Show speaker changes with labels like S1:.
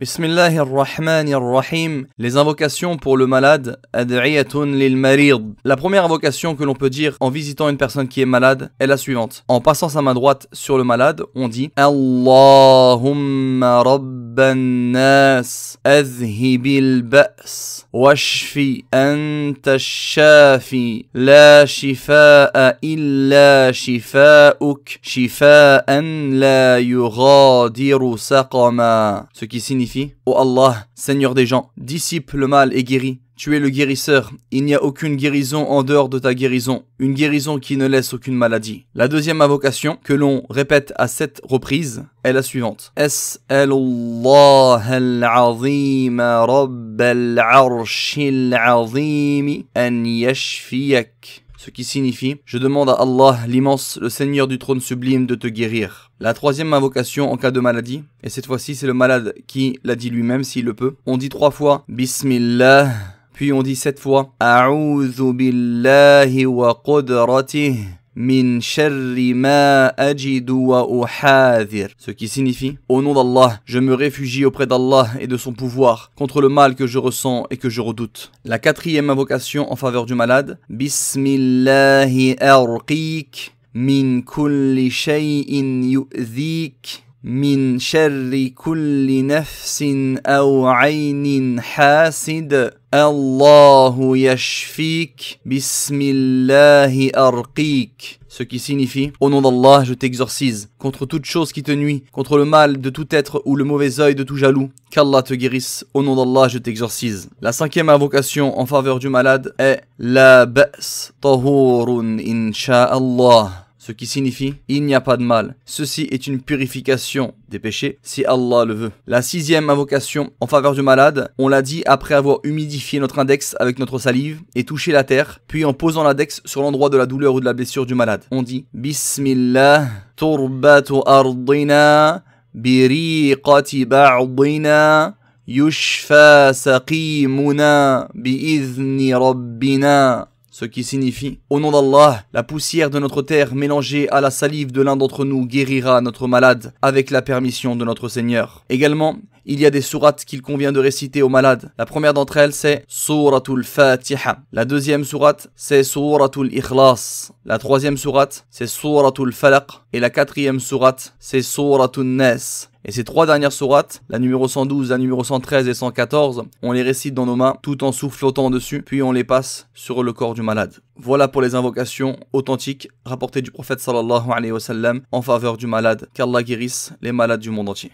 S1: Bismillahirrahmanirrahim Les invocations pour le malade. Ad'iyatun lil marid. La première invocation que l'on peut dire en visitant une personne qui est malade est la suivante. En passant sa main droite sur le malade, on dit Allahumma rabb رب الناس اذهب الباس واشف انت الشافي لا شفاء الا شفاءك شفاء لا يغادر سقما ce qui signifie ô oh Allah Seigneur des gens dissipe le mal et guéris Tu es le guérisseur. Il n'y a aucune guérison en dehors de ta guérison. Une guérison qui ne laisse aucune maladie. La deuxième invocation, que l'on répète à sept reprises, est la suivante. an yashfiyak. Ce qui signifie, je demande à Allah, l'immense, le Seigneur du trône sublime, de te guérir. La troisième invocation en cas de maladie, et cette fois-ci c'est le malade qui l'a dit lui-même s'il le peut, on dit trois fois Bismillah. Puis on dit sept fois Ce qui signifie Au nom d'Allah, je me réfugie auprès d'Allah et de son pouvoir contre le mal que je ressens et que je redoute. La quatrième invocation en faveur du malade Bismillahi arqiq min kulli shay'in yu'dhik. Min شر kulli nafsin aw Allahu ce qui signifie Au nom d'Allah, je t'exorcise contre toute chose qui te nuit, contre le mal de tout être ou le mauvais œil de tout jaloux. Qu'Allah te guérisse, au nom d'Allah, je t'exorcise. La cinquième invocation en faveur du malade est La ba's tahurun insha'Allah ce qui signifie il n'y a pas de mal. Ceci est une purification des péchés si Allah le veut. La sixième invocation en faveur du malade, on l'a dit après avoir humidifié notre index avec notre salive et touché la terre, puis en posant l'index sur l'endroit de la douleur ou de la blessure du malade. On dit Bismillah, turbatu ardina, biriqati ba'dina. yushfa سقيمنا biizni rabbina ce qui signifie Au nom d'Allah, la poussière de notre terre mélangée à la salive de l'un d'entre nous guérira notre malade avec la permission de notre Seigneur. Également, il y a des sourates qu'il convient de réciter aux malades. La première d'entre elles, c'est Suratul Fatiha. La deuxième sourate, c'est Suratul Ikhlas. La troisième sourate, c'est Suratul Falaq. Et la quatrième sourate, c'est Suratul Nas. Et ces trois dernières sourates, la numéro 112, la numéro 113 et 114, on les récite dans nos mains tout en soufflotant dessus, puis on les passe sur le corps du malade. Voilà pour les invocations authentiques rapportées du prophète sallallahu alayhi wa sallam en faveur du malade. Qu'Allah guérisse les malades du monde entier.